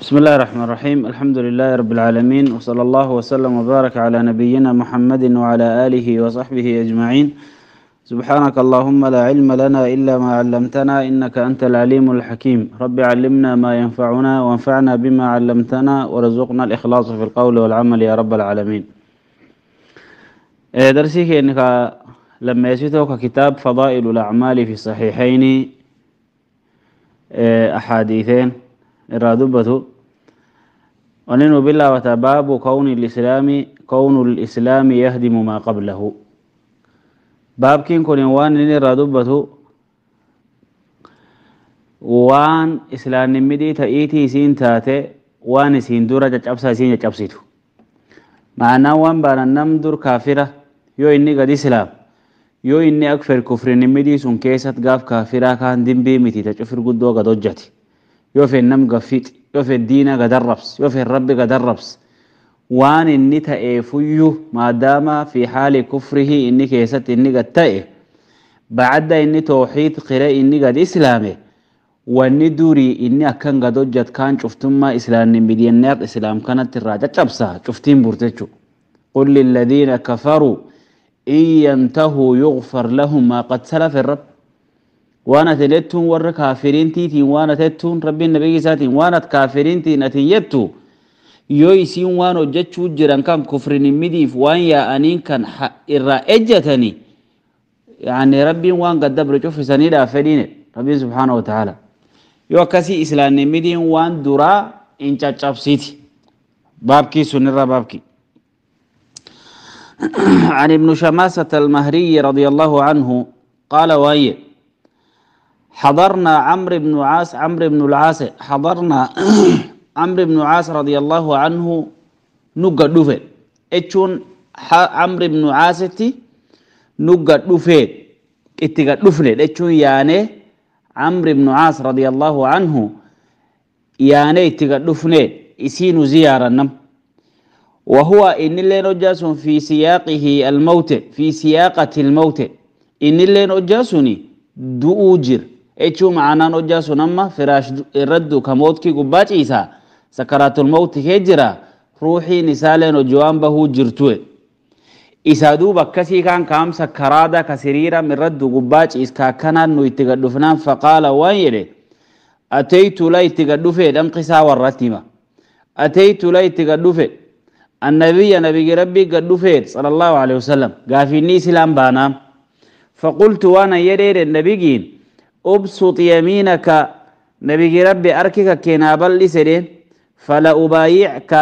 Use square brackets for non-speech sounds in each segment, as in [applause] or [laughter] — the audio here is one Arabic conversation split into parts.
بسم الله الرحمن الرحيم الحمد لله رب العالمين وصلى الله وسلم وبارك على نبينا محمد وعلى آله وصحبه أجمعين سبحانك اللهم لا علم لنا إلا ما علمتنا إنك أنت العليم الحكيم رب علمنا ما ينفعنا وانفعنا بما علمتنا ورزقنا الإخلاص في القول والعمل يا رب العالمين إيه، درسي إنك لما يسيتوك كتاب فضائل الأعمال في صحيحين إيه، أحاديثين irraa dubbatu oniin ubilaawata baabu kowni lislaami kownu lislaami yahdimu maa qablahu baabkiin kunin waan inin irraa dubbatu waan islaannimmidhii ta'iitii isiin taate waan isiin dura caccabsaa isiin caccabsitu ma'anaa waan baanan nam dur kaafira yoo inni gad islaam yoo inni akfir kufrinimmidhii sun keessat gaaf kaafiraa kaan dimbii miti ta cufir guddoo gad hojjate يوفي النم قفيت يوفي الدين قد الربس يوفي الرب قد الربس وان إني تأيفيو ما دام في حال كفره إني كيست إني قد تأيه بعد إني توحيد قراء إني قد إسلامه واني دوري إني أكن قد وجد كان شفتم ما إسلام نمدي النار إسلام كانت الراجة تبسا شفتين بورتشو قل للذين كفروا إن ينتهوا يغفر لهم ما قد سلف الرب وانا لتون ور كافرين تي تي وانت لتون ربي النبي ساتين وانت كافرين تي نتين يتو يوي سين وانو جتشو جران كان كفرين مديف وان يا انين كان حق اجتني يعني ربي وان قد دبر جوف سنيدا فدين ربي سبحانه وتعالى يو كسي اسلام مدين وان درا ان تشاب سيتي بابكي سنرا بابكي [clears throat] عن ابن شماسة المهري رضي الله عنه قال وايه حضرنا عمرو بن عاص عمرو بن العاص حضرنا [clears throat] عمرو بن عاص رضي الله عنه نوغا دوفيت اتشون عمرو بن عاصتي نوغا دوفيت اتيغا دوفنيت اتشون يعني عمرو بن عاص رضي الله عنه يعني اتيغا دوفنيت اسينو زيارة نم وهو إن اللي نجاس في سياقه الموت في سياقة الموت إن اللي نجاسني دوجر echuu ma'anaan hojjaa sun amma firaash irratti kamootki gubbaa ciisa sakaraatul mawti kee jira ruuxiin isaaleen hojiwaan bahuu jirtue isa duuba akkasii kaan kaam sakaraada kasiriira siriiram irratti gubbaa nu itti gadhufnaan faqaala waan jedhe ateytu la itti gadhufe dhamqisaa warratti hima ateytu la itti gadhufe النبي نبي ربي قد دفيت صلى الله عليه وسلم قافيني سلام بانا فقلت وانا يدير النبي جين ابسط يمينك نبي ربي أركك كينا بل لسدين فلا أبايعك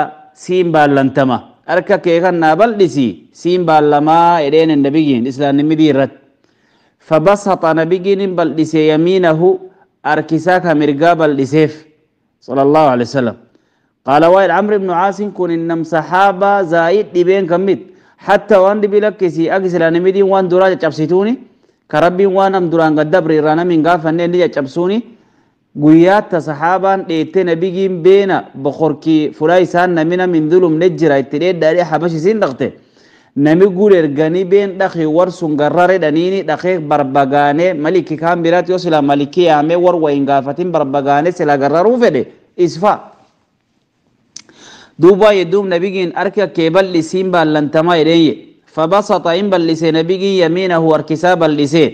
سين بالنتما أركك نابل لسي سين بالما إدين النبيين إسلام مديرت فبسط نبيين بل لسي يمينه أركساك مرقاب لسيف صلى الله عليه وسلم قال وائل عمر بن عاص كن إنم صحابة زايد لبين كميت حتى وان دبي لكسي أكسل أنا مدين وان دراجة تبسيتوني karabbiin waan am duraan gaddabre irraa namin gaafannee ni caccabsuuni guyyaa ta sahaabaan dheettee nabigiin beena boqorkii furaa isaan namina min dulumne jira itti dheeddaadhee habash isiin dhaqte nami gudeer gani been dhaqi war sun garrare dhaniini dhaqee barbagaane maliki kaan biraatti yoo sila maliki yaamee war wayin gaafatin barbagaane sila garraruu fedhe isfa duuba yeduum nabigiin arki akkee bal'isiin baallantamaa jedheenye فبسط إن بلسي نبيجي يمينه وركسا بلسي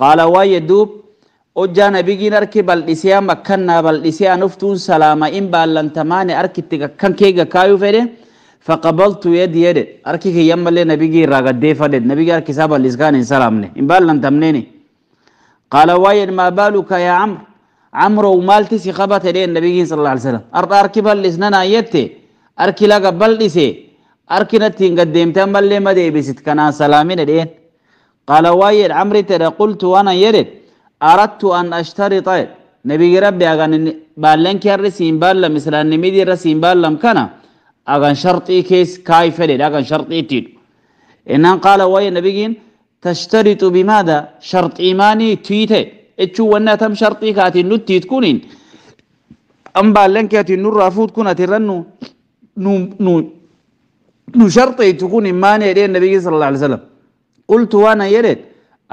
قال واي دوب أجا نبيجي نركي بلسيا مكنا بلسيا نفتون سلاما إن تماني أركي تيكا كان كيغا كايو فيدي فقبلت يد يد أركي كي يملي نبيجي راغدي فدد نبيجي أركسا بلسكان إن سلامني إن تمنيني قال واي ما بالك يا عمرو عمرو ومالتي سخبت لين النبي صلى الله عليه وسلم أركي أركب نانا يتي أركي لقبل بلسي أركنت هنقد ديمتن ملي ما ديبست كنا سلامين الين قال وايد عمري ترى قلت وانا يرد أردت أن أشتري أشترط طيب. نبي ربي أغان بالن كاري سيمبال مثل النميدي رسيمبال لم كان أغان شرطي كيس كايفة أغان شرطي تيد إن قال وايد نبيين تشترط بماذا شرط إيماني تيته اتشو وانا تم شرطي كاتي تيت كونين أم بالن كاتي نور رافوت كونا ترنو نو نو بشرطي تكون إيماني إليه النبي صلى الله عليه وسلم قلت وأنا يرد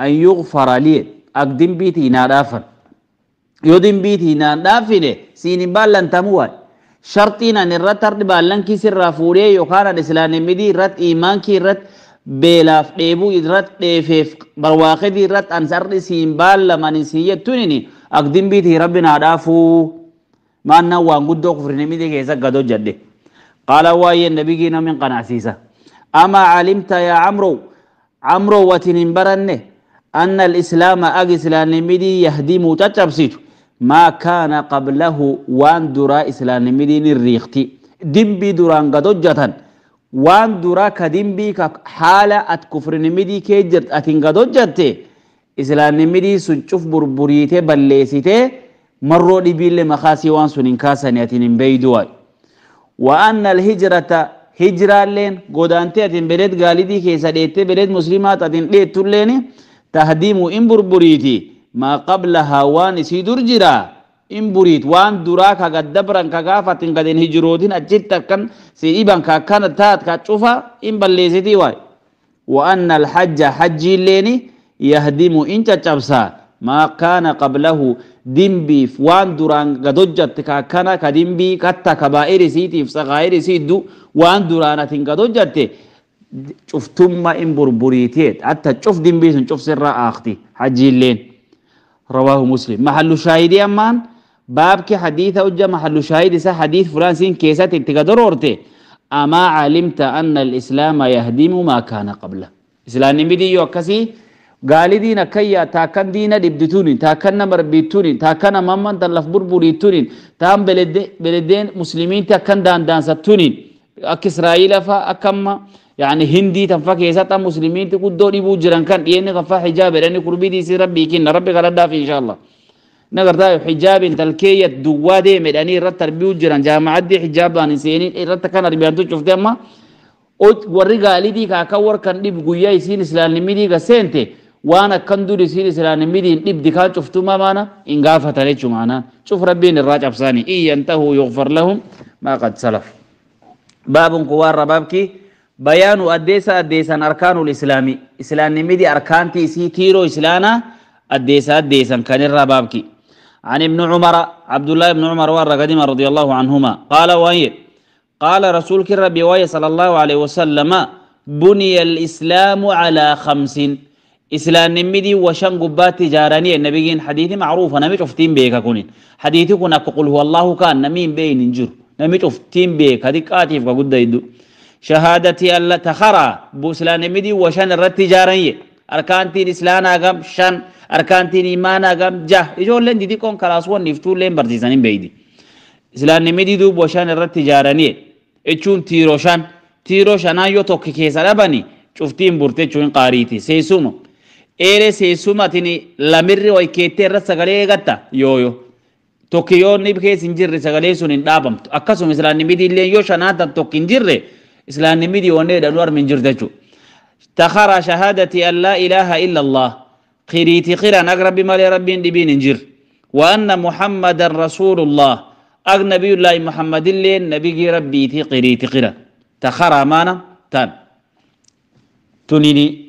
أن يغفر لي أقدم بيتي نادافا يدين بيتي نادافن سين بالا تموال شرطين أن الرتر بالا كيس الرافوري يقال الإسلام مدي رت إيمان كي رت beelaaf dheebuu irratti dheefeef barwaaqidii irratti ansarri siin baallaman siin jettuunini akdimbiitii rabbi naa dhaafuu maannan waan guddoo kufrinimidii keessa gado jedhe قال واي النبي من من قناسيسة أما علمت يا عمرو عمرو واتنين وتنبرنه أن الإسلام أجسلان مدي يهدم تتبسيت ما كان قبله وان درا إسلام مدي الريختي دمبي دران قدجة وان درا كدمبي حالة أتكفر مدي كجر أتن قدجة إسلام مدي سنشوف بربريته بلسيته مرو دبيل مخاسي وان سننكاسن يتنبيدوان وأن الهجرة هجرة لين قدانت أتين بلد بريد دي كيسا ديت بلد مسلمات أتين ليت لين تهديم إن بربريتي ما قبلها وان سيدر جرا إن بريت وان دراك قد دبرن كافة قد هجروتين أجت كان سيبان كان تات كتشوفا إن بليزتي واي وأن الحج حجي لين يهدم إن تشبسا ما كان قبله دمبي وان دران قدجت كاكنا كدمبي كتا كبائر سيتي في صغائر سيدو وان درانة قدجت شفتم إن بربريتيت حتى شوف دمبي شوف سر آختي حجي اللين رواه مسلم محل شاهدي أمان بابك حديث أجا محل شاهد سا حديث فلان سين كيسات تقدرورتي أما علمت أن الإسلام يهدم ما كان قبله إسلام نبدي يوكسي قالي دينا كيا تاكن دينا دبدتونين تاكن نمر بيتوني تاكن ممن تلف توني تام بلد بلدين مسلمين تاكن دان دان ستوني أك إسرائيل فا أكما يعني هندي تنفك يساتا مسلمين تقول دوني بوجران كان يعني غفا حجاب لأني قربي دي سي ربي كنا ربي غلا في إن شاء الله نقر دايو حجاب تلكية دوادي مداني رتا ربي وجران جامعة دي حجاب دان سيني رتا كان ربي أنتو شفتي أما warri gaalidii kaakaa warkan dhib guyyaa isiin islaamnimidii gaseente وانا كندو دي سيري سلاني مدين دب دي كان شفتو ما مانا ان غافت عليكم انا شوف ربين الراجع بساني اي ينتهوا يغفر لهم ما قد سلف باب قوار ربابكي بيان اديسا اديسا اركان الاسلامي اسلام نمدي اركان تي سي تيرو اسلانا اديسا اديسا كان الربابكي عن ابن عمر عبد الله بن عمر ورقدم رضي الله عنهما قال وهي قال رسول كربي وهي صلى الله عليه وسلم بني الاسلام على خمسين islaannimmidii washan gubbaatti ijaaranii nabigiin hadiiti macruufa nami cuftiin beeka kunin hadiiti kun akka qul huwallaahu kaan nami hin beeyin hin jiru nami cuftiin beeka xiqqaatiif ka guddaydu shahaadati alla takara islaannimmidii washan irratti ijaaran ye arkaantiin islaanaa gam shan arkaantiin imaanaa gam jah ijoolleen didiqqoon kalaas wanniif tuulleen barsiisan hin beeydi islaannimmidii duub washan irratti ijaaranii jechuun tiiroo shan tiiroo shanaan yoo tokko keessa dhabani cuftiin burte jechuun qaariiti seesuma eere seessumatin lamirri oykeettee irra sagalee eegatta yooyo tokkiyoonni keessa hin jirre sagalee sun hin dhaabamtu akkasuma islaanimiidii illee yoo shanaatan tokko hin jirre islaanimiidii onnee dhanuu armi hin jirte jechuudha. تخرى شهادة illa allah إله إلا الله قريتي قران أقرب ما لربي دبين wa anna محمدا رسول الله أجنبي الله محمد اللي نبي ربي تي قريتي قران تخرى مانا تان تنيني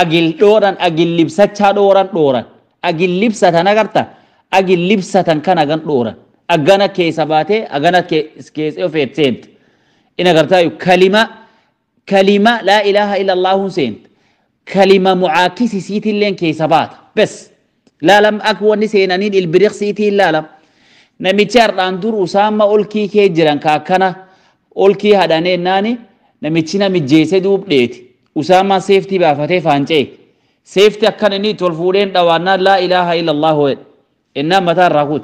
agil dooran agil libsachaa dooran dooran agil libsatan agarta agil libsatan kan agan dooran agana keessa baatee agana keessa of eegseent in agartaayu kalima kalima laa ilaaha illa allaahun seent kalima mucaakisi siitilleen keessa baata bes laalam ak wanni seenaniin ilbiriq siitiin laalam namichi ardaan dur usaamma olkii kee jiran kaakkana olkii hadhaneennaani namichi na mijjeese duub dheeti أسامة سيفتي بافتي فانجي سيفتي أكان إني itti دوانا لا إله إلا الله illallah ho'edha innaan mataa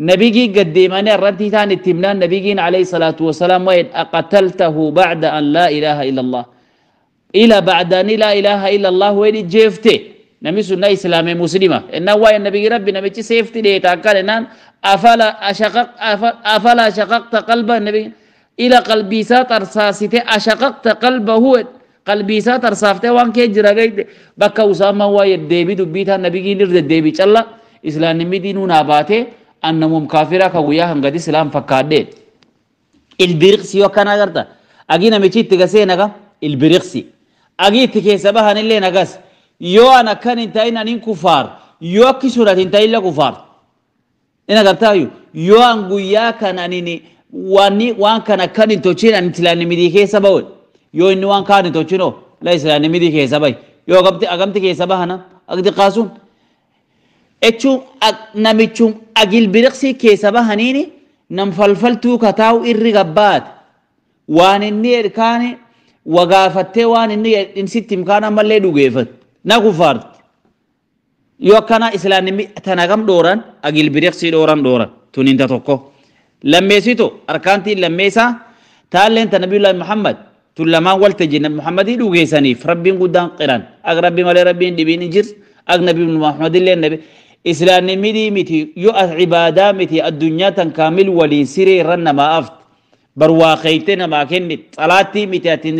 نبيجي قديماني الردي تاني تمنان نبيجين عليه الصلاة والسلام وين أقتلته بعد أن لا إله إلا الله إلى بعد أن لا إله إلا الله وين جيفتي نبي سنة إسلامي مسلمة إن وين نبي ربي نبي سيفتي ليه تاكل إنان أفلا أشقق أفلا شققت قلب النبي إلى قلبي سات أرساستي أشققت قلبه qalbii isaa tarsaafte waan kee jira gayte bakka usaamaa waa yeddeebi dubbii taa nabigiin irra deddeebi calla islaanimmi diinuu naa baate annamum kaafiraa ka guyyaa hangadi islaam fakkaadhe ilbiriqsi yoo akkana agarta agii namichi itti gasee naga ilbiriqsi agii itti keessa bahanillee nagas yoo an akkan hin ta'in anin kufaar yoo akki surat hin ta'in la kufaar in agartaayu yoo an guyyaa kan anin waan kan akkan hin tochin an islaanimidii keessa ba'uudha yoo inni waan kaani tochino la islaamidii keessa bay yoo agamti agamti keessa bahana agdi qaasuun echuun namichuun agil biliqsii keessa bahaniini nam falfaltuu kataa'u irri gabbaate waan inni erkaane wagaafattee waan inni edhinsitti imkaana mallee dhugeeffat na kufaarti yoo akkana islaamni tana gam dhooran agil biliqsii dhooran dhooran tuninta tokko lammeessito arkaantiin lammeessaa taalleen ta nabiyullaahi muhammad تلما والتجن محمد دوغيسانيف ربي قدان قران أقرب ما مالي دبين جر أجنبي من محمد اللي النبي اسلام ميدي متي يو عباده متي الدنيا كامل ولين سري رن ما افت برواقيتنا ما كن صلاتي متاتين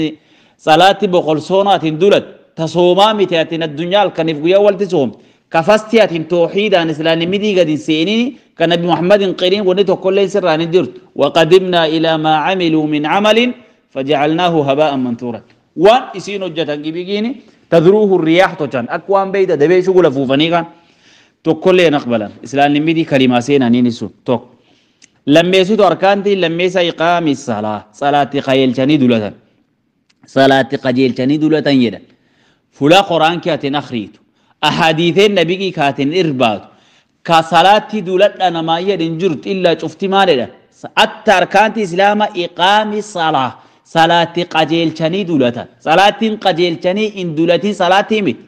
صلاتي بخلصونات دولت تصوما متي متاتين الدنيا الكنف ويا والتسوم كفاستيات توحيد عن اسلام ميدي قد سيني كنبي محمد قرين ونتو كل سران ديرت وقدمنا الى ما عملوا من عمل فجعلناه هباء منثورا وان اسين وجتان بيجيني تذروه الرياح تجن اكوان بيد دبي شغل فوفني كان تقول نقبلا اسلام نمدي كلمه سينا نينسو توك لما اركان دي لما يسا اقام الصلاه صلاه قيل جني دولتن صلاه قيل جني دولتن يدا فلا قران كات نخريت احاديث النبي كات اربات كصلاه دولت انا ما يدن جرت الا شفتي ما حتى اركانتي اسلام اقام الصلاه salaatti qajeelchanii dulata salaattiin qajeelchanii hin dulatin salaattii miti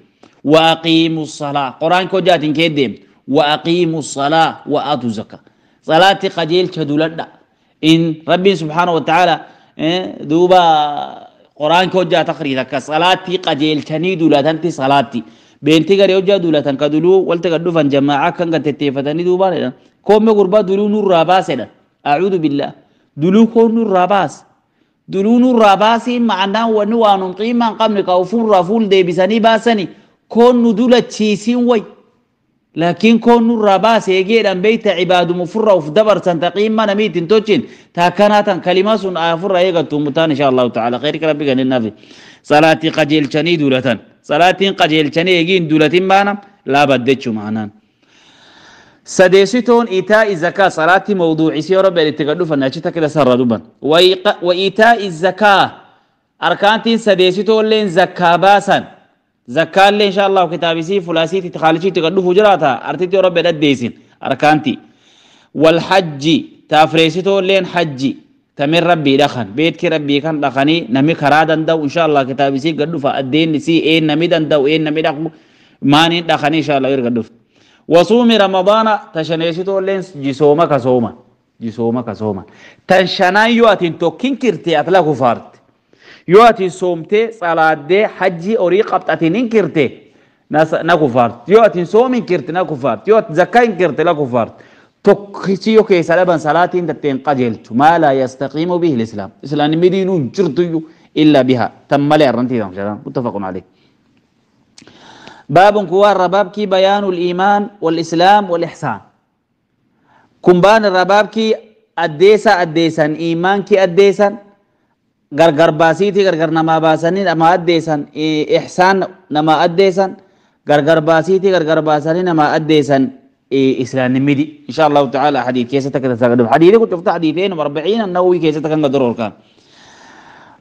waaqiimu salaa qoraan koo jaatiin kee deemtu waaqiimu salaa wa'atu zaka salaatti qajeelcha duladha in rabbiin subhaana wa tacaala duuba qoraan koo jaa takriit akka salaattii qajeelchanii dulatanti salaatti beenti garee hojjaa dulatan ka duluu walta gad dhufan jamaacaa kan gatetteeffatanii duubaan jedhan koomme gurbaa duluu nurraa baasedha acuudu billaah duluu koo nurraa baas دلون الراباسين معنا ونوان قيما قمن كوفون رافول دي بساني باساني كون ندولة تشيسين وي لكن كون الراباس يجير أن بيت عباد مفرة وفدبر تنتقيم ما نميت توتشين تاكنات كلمات آفر يغت متان شاء الله تعالى خيرك ربي قال النافي صلاة قجيل شني دولة صلاة قجيل شني يجين دولة مانا لا بدتش معنا سديسيتون إيتاء الزكاة صلاة موضوع رب اللي سيورة بالتقدو فناشتا كده سردوبا وإيتاء الزكاة أركان تين سديسيتون لين زكاة باسا زكاة لين إن شاء الله كتابي سي فلاسي تتخالشي تقدو فجراتا أرتيتي رب ديسين أركان تي والحج تافريسيتون لين حج تمر ربي دخن بيت كي ربي كان دخني نمي كرادن دو إن شاء الله كتابي سي قدو فأدين سي إيه نمي دن دو إين نمي دخو مانين دخني إن شاء الله يرقدو وصوم رمضان تشنيسيتو لينس جسوما كسوما جسوما كسوما تنشنان يواتين توكين كرتي أتلا كفارت يواتين صومتي صلاة دي حجي أوري قبطتين كرتي ناس كفارت يواتين صومين كرتي نا كفارت يوات زكاين كرتي لا كفارت توكيسيو كي سلبا صلاتين تتين قجلت ما لا يستقيم به الإسلام إسلام مدينون جرتيو إلا بها تم لي أرنتي متفق عليه باب كوار كي بيان الإيمان والإسلام والإحسان كمبان كي أديسا أديسا إيمان كي أديسا غرغر باسيتي غرغر نما باسني نما أديسا إحسان نما أديسا غرغر باسيتي غرغر باسني نما أديسا إسلام مدي إن شاء الله تعالى حديث كيسة تكتسا حديث كنت أفتح حديثين واربعين النووي كيسة تكتسا كان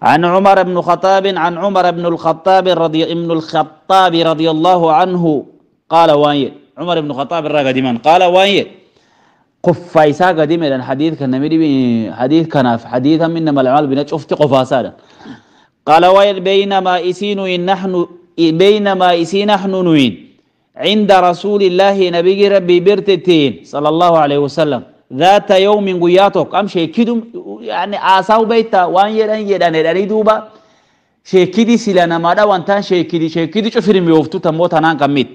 عن عمر بن خطاب عن عمر بن الخطاب رضي ابن الخطاب رضي الله عنه قال واي عمر بن الخطاب الراغ ديمان قال واي قفايسا قديم لان حديث كان نمري حديث كان في حديث من العمل بن شفت قفاسا قال واي بينما اسين نحن بينما اسين نحن نوين عند رسول الله نبي ربي برتتين صلى الله عليه وسلم ذات يوم غياتك أم شيكيدم يعني آساو بيتا وان يران يران يران يدوبا شيكيدي سيلانا مادا وان تان شيكيدي شيكيدي شفر ميوفتو تمو تنان قميت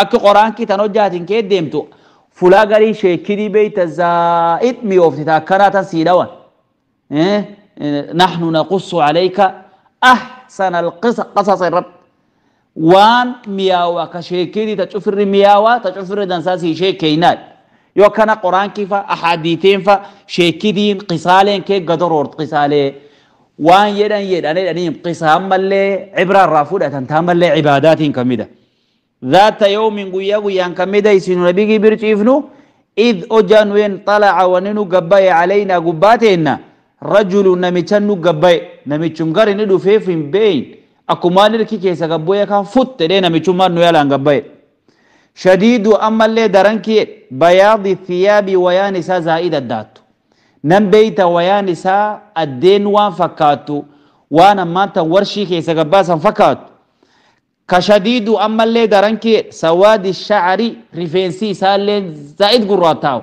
أكي قرآن كي تنو جاتين كي ديمتو فلا غري شيكيدي بيتا زائد ميوفتو تاكنا تان سيلوان إيه؟ نحن نقص عليك أحسن القصة قصص الرب وان مياوة كشيكيدي تشفر مياوة تشفر دانساسي شيكينات يو كان قرآن كيفا أحاديثين فا شيكدين قصالين كي قدرور قصالي وان يدان يدان يدان قصام ملي عبر الرافودة تنتام ملي عبادات كمدة ذات يوم قويا قويا كمدة يسينو نبيكي برتيفنو إذ أجان وين طلع وننو قباي علينا قباتينا رجل نمتن قباي نمتن قرن ندو فيفين بين أكو مالر كي كيسا قبويا كان فت دي نمتن مانو يالان قباي شديد أما اللي درنك بياض الثياب ويا نساء زائد الدات نم بيت ويا نساء الدين وفكات وانا ما تورشي كيسا قباسا فكات كشديد أما اللي درنك سواد الشعر رفينسي سالين زائد قراتاو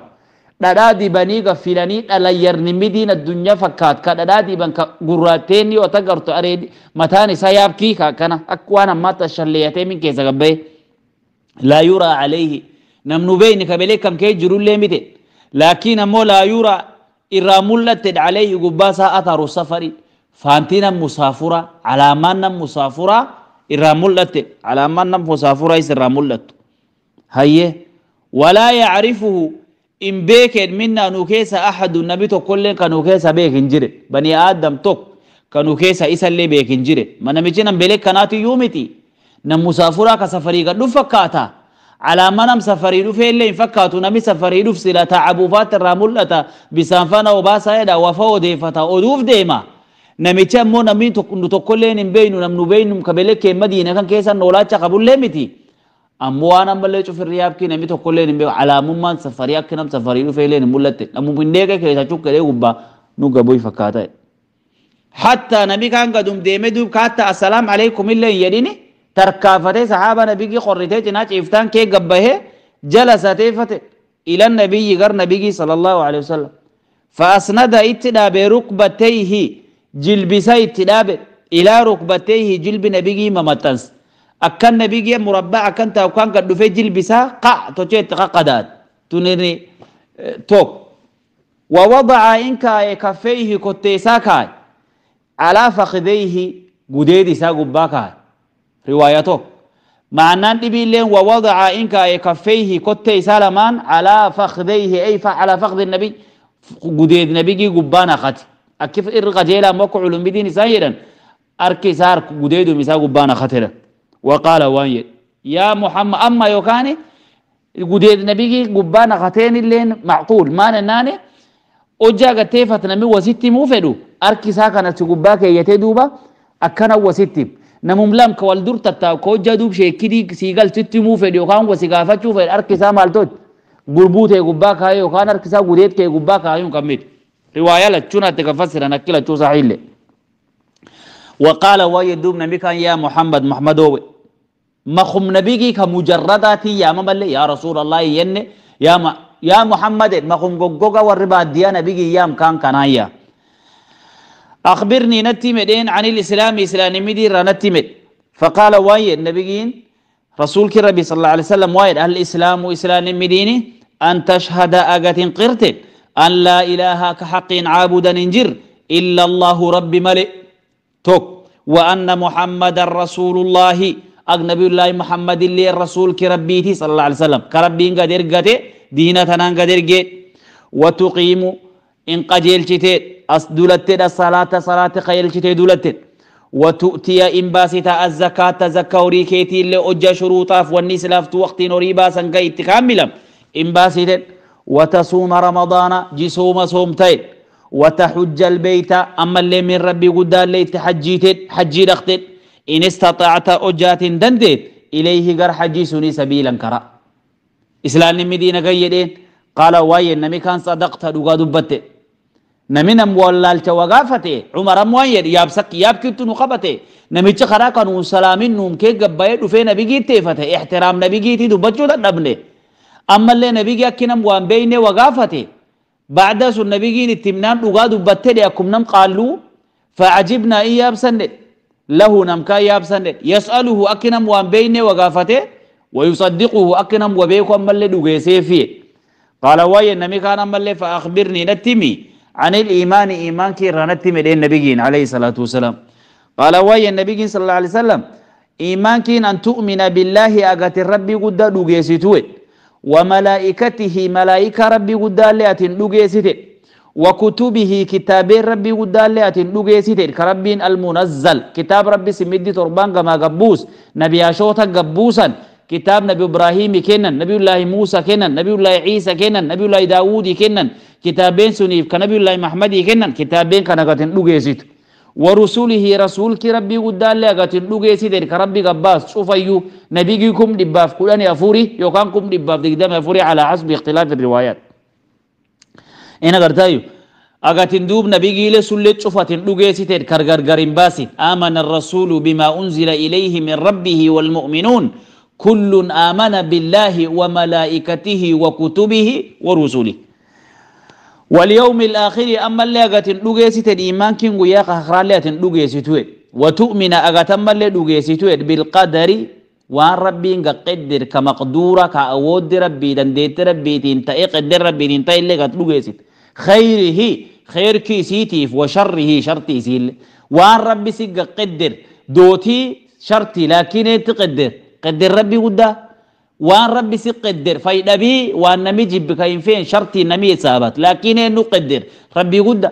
نرادي بنيغا فيلانيت على يرني مدينة الدنيا فكات كنرادي بنك قراتيني وتقرتو أريد متاني سايابكي كنا أكوانا ما تشليتي من كيسا قبيه لا يرى عليه نمن بينك بليكم كي جرول لمتين لكن مو لا يرى إرا ملت عليه قباسا أثر السفر فانتنا مسافرة على من مسافرة إرا ملت على من مسافرة إرا ملت هي ولا يعرفه إن بيكد منا نكيس أحد النبي تقول لك نكيس بيك انجري بني آدم توك كنكيس إسا اللي بيك انجري ما نمجينا بليك كناتي يومتي nam musaafuraa ka safarii gadhu fakkaata علامة نم سفري دو فيل لين فكاتو نمي سفري دو فسلا تعبو فات الرامل أتا بسان فانا وباسا يدا وفاو دي فتا ودوف ديما نمي تشام مو نمي نتوكل لين بينو نم نبينو مكبلة كي مدينة كان كيسا نولا تقبل لمتي أموانا ملتو في الرياب كي نمي توكل لين بيو علامة من سفري أكنا سفري دو فيل لين ملت نمو من كي تشوك لي وبا نقبوي فكاتا حتى نمي كان قدوم ديمي كاتا السلام عليكم إلا يديني تركافته صحابة نبيك خرته جناج إفتان كي قبه جلسته فته إلى النبي غير نبيك صلى الله عليه وسلم فأسند اتداب ركبتيه جلبسا اتداب إلى ركبتيه جلب نبيك ممتنس أكن نبيك مربع أكن تاوكان قد دفه جلبسا قا توجيت قداد تنيني اه، توك ووضع إنك كفيه كتيسا كاي على فخذيه قديد ساقبا كاي روايته معنان دبيلين ووضع إنك كفيه كتي سلمان على فخذيه أي على فخذ النبي قديد نبيجي قبانا خاتي أكيف إرغجيلا موكو علم بدين سايرا أركي سار قديد ومسا قبانا خاتيرا وقال وان يا محمد أما يوكاني قديد نبيجي قبانا خاتين اللين معقول ما نناني أجا قتيفة نمي وستي موفدو أركي ساكنة قباك يتدوبا أكنا وستي namum lam ka wal durta ta ko jaduub sheekidii sii galchittimuu fedhe yookaan wasigaafachuuf fedhe harki isaa maaltooti gurbuu ta'e gubbaa kaayee yookaan harki isaa gudeet ta'e gubbaa kaayee hin qabneetu riwaayaa lachuun ati ka fasiran akki lachuu saaxiille وقال ويدوب نبيكا يا محمد محمدوي ما خم نبيكي كمجرداتي يا مملي يا رسول الله ين يا ما يا محمد ما خم جوجا والربا ديا نبيكي يا مكان كنايا أخبرني نتمدين عن الإسلام إسلام مدي رنتمد فقال وايد نبيين رسول ربي صلى الله عليه وسلم وايد أهل الإسلام وإسلام مديني أن تشهد أغت قرت أن لا إله كحق عابدا انجر إلا الله رب ملئ توك وأن محمد رسول الله أجنبي الله محمد اللي الرسول كربيتي صلى الله عليه وسلم كربين قد إرقته دينتنا قد إرقيت وتقيم إن قجيلشتيت أسدولتت الصلاة صلاة قيلشتيت دولتت وتؤتي إن باستا الزكاة زكاة كيتي اللي أجا شروطاف والنيس لافت وقت نريبا سنقا اتكاملا إن باستت وتصوم رمضان جسوم صومتين وتحج البيت أما اللي من ربي قدال اللي تحجيتت حجي دختت إن استطعت أجات دندت إليه قر حجي سني سبيلا كرا إسلام المدينة قيدين قال واي نمي كان صدقت دوغا دبته نمي نم ولال چوغافته عمر ام واي ياب سق ياب كنت نخبته نمي چ كان كانوا سلامين نوم كي گباي دفه نبي گيته فته احترام نبي گيتي دبچو دبنه اما اللي نبي گي اكنم وان بيني وغافته بعد سن نبي گي نتمنان دوغا دبته ليكم نم قالوا فعجبنا اياب سند له نمكا ياب سند يساله اكنم وان بيني وغافته ويصدقه اكنم وبيكم مل دوغيسه فيه قال وي النبي كان ملي فأخبرني نتمي عن الإيمان إيمان كي رنتمي لين النبي عليه الصلاة والسلام قال وي النبي صلى الله عليه وسلم إيمان كين أن تؤمن بالله أغات ربي قد دوغيسيتوه وملائكته ملائكة ربي قد لأتن دوغيسيته وكتبه كتاب ربي قد لأتن دوغيسيته كربين المنزل كتاب ربي سمدي تربان كما قبوس نبي أشوتا قبوسا كتاب نبي إبراهيم كنن نبي الله موسى كنن نبي الله عيسى كنن نبي الله داود كنن كتابين سنيف كنبي الله محمد كنن كتابين كان قتن لغيسيت ورسوله رسول كربي ربي لا الله قتن لغيسيت كربي قباس أيو نبيكم دباف كلاني أفوري يوكانكم دباف دقدام أفوري على حسب اختلاف الروايات إنا قرتايو أغاتين دوب نبي جيل سلت شفتين لغيسيت كرغرغرين باسي آمن الرسول بما أنزل إليه من ربه والمؤمنون كل آمن بالله وملائكته وكتبه ورسله واليوم الآخر أما اللي أغتن لغيسي تد إيمان كنغو ياقا خرال أغتن لغيسي تويد وتؤمن أغتن اللي لغيسي تويد بالقدر وان ربي إنك قدر كمقدورة كأود ربي دان ديت ربي تين تأي قدر ربي تأي اللي أغتن لغيسي خيره خير كي سيتيف وشره شرتي سيل وان ربي سيق قدر دوتي شرتي لكن تقدر قدر ربي قدا وان ربي سي قدر فايدا بي وان نمي جيب كاين فين شرطي نمي ثابت لكن انه قدر ربي قدا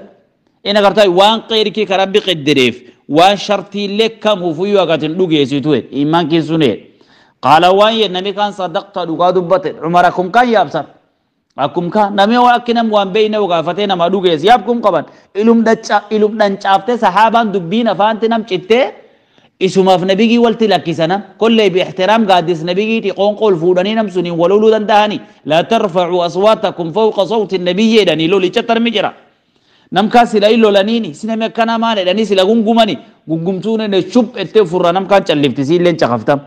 انا قرتاي وان قيركي كربي قدريف وان شرطي لك كم هو فيو قاتن دوغيسي توي ايمان كي سنه قال وان نمي كان صدقت دوغا دبت عمركم كان يابسر Akkuma kaan namni waan akkanam waan beekne gaafatee nama dhugees yaabkuun qaban ilum dhancaaftee sahaabaan dubbiin afaanti nam cittee. isumaaf nabigii walti lakkisana kollee biixtiraam gaaddis nabigiiti qoonqool fuudhanii namsuniin waloluu dandahani laa tarfacuu aswaatakum fawqa sawti nabiyyi jedhanii lolicha tarmi jira namkaa sila ilolaniini sinami akkana maan jedhanii sila gungumani gungumtuunene shub ettee furra namkaan callifti siilleen caqaftam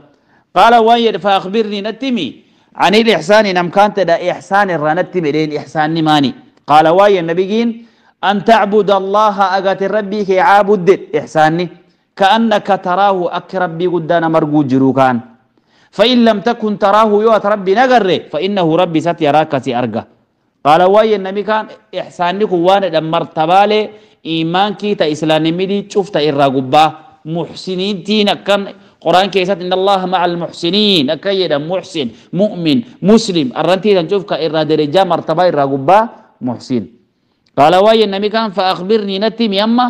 qaala waan jedhe fa akbirnii nattimi عن الإحسان نم كانت دا إحسان رانت بدين إحسان ماني قال واي النبيين أن تعبد الله أجت ربك عابد إحساني كأنك تراه ربي قدانا مرقو جروكان فإن لم تكن تراه يوات ربي نقر فإنه ربي ستيراك سيأرقى سي قال واي النبي كان إحسانك وانا دمر تبالي إيمانك تا إسلامي دي شفت إرى محسنين تينا كان قرآن كيسات إن الله مع المحسنين أكيد محسن مؤمن مسلم أرنتي تنشوف كإرى درجة مرتبة إرى محسن قال واي النبي كان فأخبرني نتي يما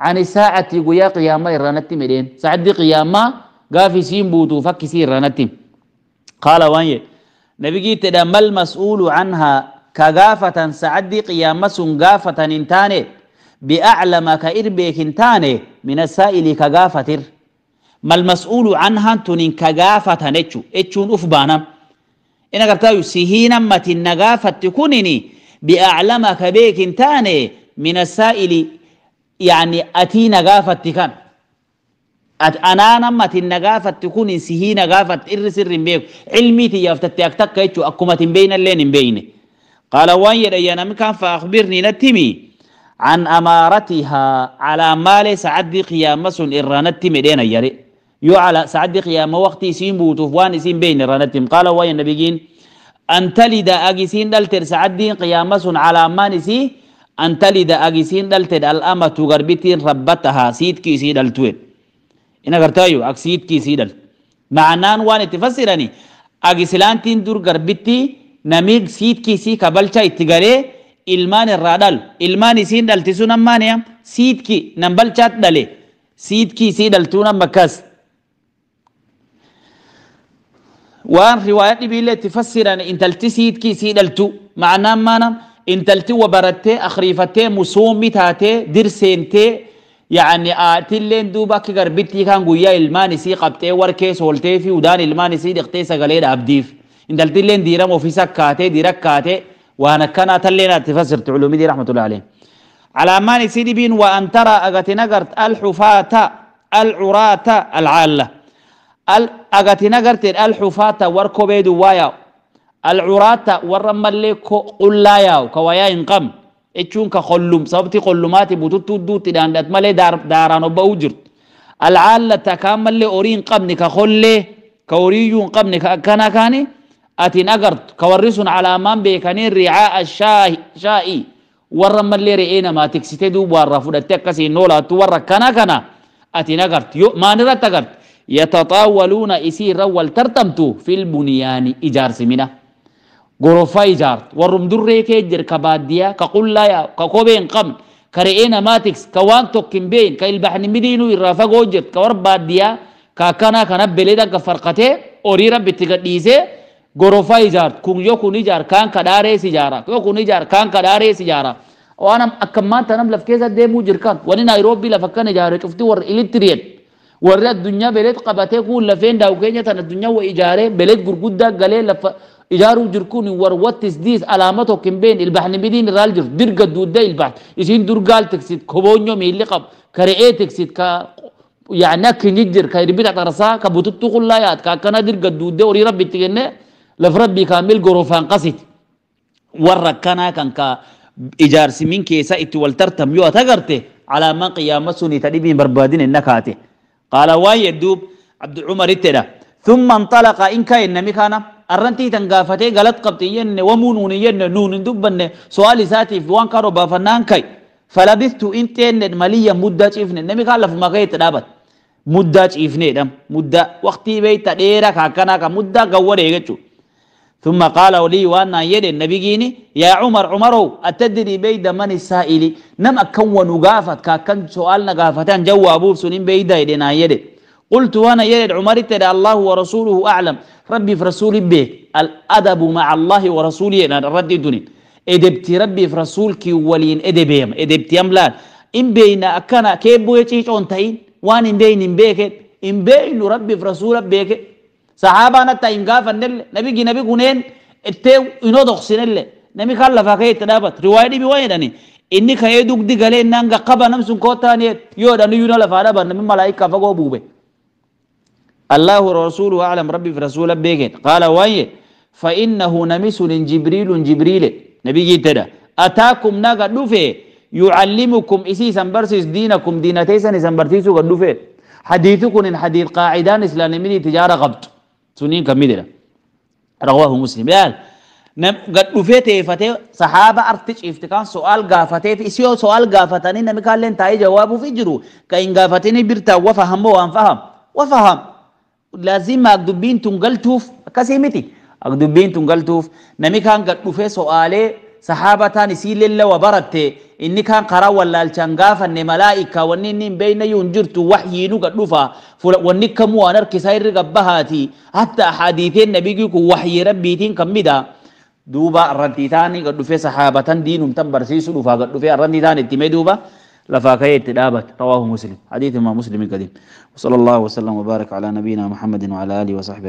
عن ساعة قيا قيامة رانتي مدين ساعة قيامة قافي سين بوتو فك سين رانتي قال وانيه نبي جيت ما المسؤول عنها كغافة ساعة قيامة سن غافة انتاني بأعلم كإربيك انتاني من السائل كغافتر ما المسؤول عنها تنين كغافة نتشو اتشون افبانا إنا قرتايو سهينا ما غافة تكونني بأعلمك بيك انتاني من السائل يعني أتي نجافة كان أت أنا نما نجافة تكون إنسيه نجافة إر سر علمي تي تيافتت تأكتك كيتو أكما بين اللين بين قال وين يري أنا مكان فأخبرني نتمي عن أمارتها على مال سعد قيام سن إرانت مدينة يري يو على سعد قيام وقت سين بوتوفوان سين بين إرانت قال وين نبيجين أن تلد أجسين دلتر سعد قيام سن على مال مانسي أن تلد أجسين دلت الأمة غربتين ربتها سيد كي سيد التوين إن غرتايو أك سيد كي سيد الت معنان وان تفسرني أجسلانتين دور غربتي نميق سيد كي سي كبلشة تجاري إلمان الرادل إلمان سين دلتسو مانيا سيد كي نمبلشا دلي سيد كي سيد التونا مكاس وان روايات بيلة تفسرني إن تلتسيد كي سيد التو معنان ما intalti wa barattee akhriifattee musoommi taatee dirseentee yaani aatilleen duuba akka garbittii kan guyyaa ilmaan isii qabxee warqee sooltee fi udaan ilmaan isii dhiqxee sagalee dhaabdiif intaltilleen diirama ofiis akkaatee diira akkaatee waan akkanaa talleen ati fasirtu culumidii rahmatullahi alayhi. علامات سيدبين وأن ترى أغتنغرت الحفاة العراة العالة أغتنغرت الحفاة وركبيد وايا العراة ورمالي قلايا كوايا انقم اتشون كخلوم سبتي خلومات بوتوتو دوت داندات مالي دار دارانو باوجرت العالة كامل اورين قبني كخلي كوريون قبني كأكنا كاني اتين اغرت كورسون على مان بيكاني رعاء الشاي شائي ورمالي رئينا ما تكسيتي دوب ورفودت نولا تورا كنا كنا اتين اغرت يو ما نرت اغرت يتطاولون اسير رول ترتمتو في البنيان اجار سمينه gorofaa ijaartu warrum durree kee jir ka baadiyyaa ka qullaa ka kophee hin qabne ka re'ee namaatiks ka waan tokko hin beeyin ka ilbaxni midiinuu irraa fagoo jirtu ka war baadiyyaa ka akkanaa kana belee dhagga farqatee horii rabbi itti gadhiisee gorofaa ijaartu kun yoo kun ijaar kaan ka dhaarees ijaara yoo kun ijaar kaan ka dhaarees ijaara waan akka maanta nam laf keessa deemuu jirkan wani naayiroobii laf akkana ijaare cufti warra ilitiriyeed warri addunyaa beleet qabatee kun lafeen daawu keenya tan addunyaa wa ijaaree beleet gurguddaa galee lafa إجارو جركوني وروتس ديس علامته كم بين البحن بدين رالجر درقة دودة البحن يسين درجال تكسيد كبونيو ميلي قب كرئي تكسيد كا يعني كنجر كيربيت عطرسا كبوتتو خلايات كاكنا درقة دودة وري ربي تجنة لف ربي كامل غروفان قصيد وركنا كان كا إجار سمين كيسا ترتم يو أتغرته على ما قيام سوني تدبين بربادين النكاته قال واي الدوب عبد عمر التدا ثم انطلق إن كان نمي أرنتي تنقافتي غلط قبطي ين ومونون ين نون دبن سؤال ساتي في وان كارو بافنان كي فلبثت انتين ماليا مدة إفن نمي قال لفما غير تنابت مدة إفن دم مدة وقتي بيت تديرك هكناك مدة قوة يجتشو ثم قال لي وانا يد النبي جيني يا عمر عمرو اتدري بيد من السائل نم اكون غافت كاكن سؤال غافتان جوابو سنين بيد يدنا يد, قلت وانا يا عمر ترى الله ورسوله اعلم ربي في رسولي به الادب مع الله ورسوله انا ردي دوني ادبتي ربي في رسولك ولين ادبيم ادبتي املان ان بين اكنا كيبو يتيش اونتين وان ان بين ان بيك ان بين ربي في رسول بيك صحابة انا تاين غافا نبي جي نبي غنين اتو انو دخسين اللي نبي خلف كيت دابت رواية بي بوين اني inni kayee dugdi galee nanga qaba namsun koo taaneet yoo dhannu yuuna lafaa dhaban nami الله رسول أعلم ربي في رسول بيجين قال وي فإنه نمس جبريل جبريل نبي جيتدا أتاكم ناغا دوفي يعلمكم إسي سنبرسيس دينكم دينتيسن سنبرتيسو قد دوفي حديثكم إن حديث قاعدان إسلام من تجارة غبت سنين كم كميدة رواه مسلم يعني نم قد دوفي تيفتي صحابة أرتج افتكان سؤال غافتي إسيو سؤال غافتاني نمي قال لين تاي جوابه في جرو كإن غافتيني برتا وفهم وانفهم وفهم lazima dubbiin tun galtuuf akkasii miti dubbiin tun galtuuf nami kaan gad dhufee so'aalee sahaabataan isii lawa baratte inni kaan karaa wallaalchaan gaafanne malaa'ikaa wanni inni hin beeynayyuu hin jirtu waxyiinu gad dhufa wanni kamuu waan harkisaa irri gabbahaati hatta hadiiteen nabigii kun waxyii rabbiitiin kan mida duuba arrantiitaan gad dhufee sahaabatan diinumtan barsiisu dhufa gad dhufee arrantiitaan itti mee duuba لفاكي تدابت رواه مسلم حديث ما مسلم قديم وصلى الله وسلم وبارك على نبينا محمد وعلى آله وصحبه